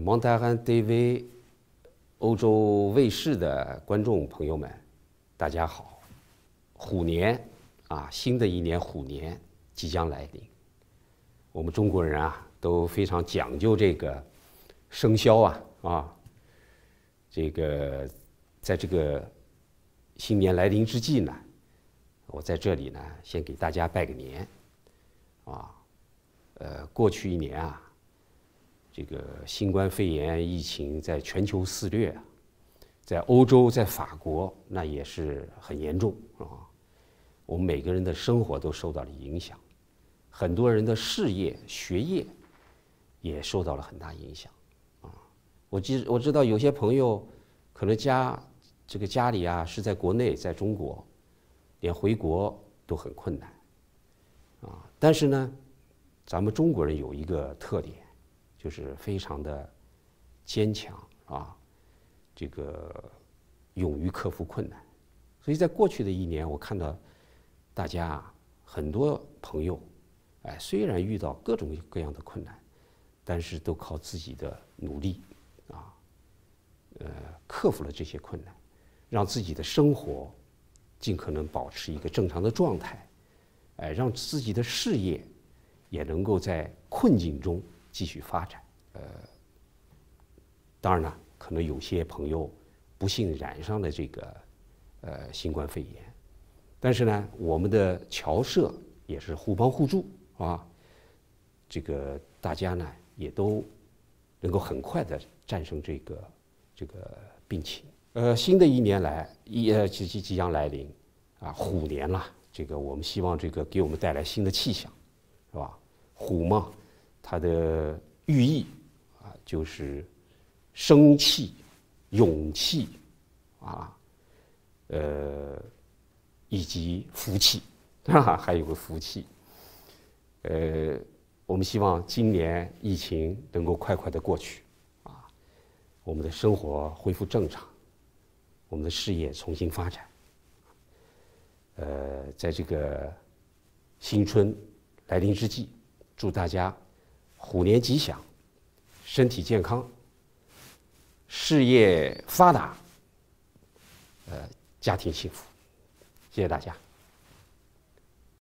蒙台安德维，欧洲卫视的观众朋友们，大家好！虎年啊，新的一年虎年即将来临。我们中国人啊，都非常讲究这个生肖啊啊。这个，在这个新年来临之际呢，我在这里呢，先给大家拜个年啊。呃，过去一年啊。这个新冠肺炎疫情在全球肆虐，在欧洲，在法国，那也是很严重，啊。我们每个人的生活都受到了影响，很多人的事业、学业也受到了很大影响，啊！我记，我知道有些朋友可能家这个家里啊是在国内，在中国，连回国都很困难，啊！但是呢，咱们中国人有一个特点。就是非常的坚强啊，这个勇于克服困难。所以在过去的一年，我看到大家很多朋友，哎，虽然遇到各种各样的困难，但是都靠自己的努力啊，呃，克服了这些困难，让自己的生活尽可能保持一个正常的状态，哎，让自己的事业也能够在困境中。继续发展，呃，当然了，可能有些朋友不幸染上了这个呃新冠肺炎，但是呢，我们的侨社也是互帮互助啊，这个大家呢也都能够很快的战胜这个这个病情。呃，新的一年来，一呃，即即将来临啊，虎年了，这个我们希望这个给我们带来新的气象，是吧？虎嘛，它的寓意啊，就是生气、勇气啊，呃，以及福气啊，还有个福气。呃，我们希望今年疫情能够快快的过去啊，我们的生活恢复正常，我们的事业重新发展。呃，在这个新春来临之际，祝大家！虎年吉祥，身体健康，事业发达，呃，家庭幸福，谢谢大家。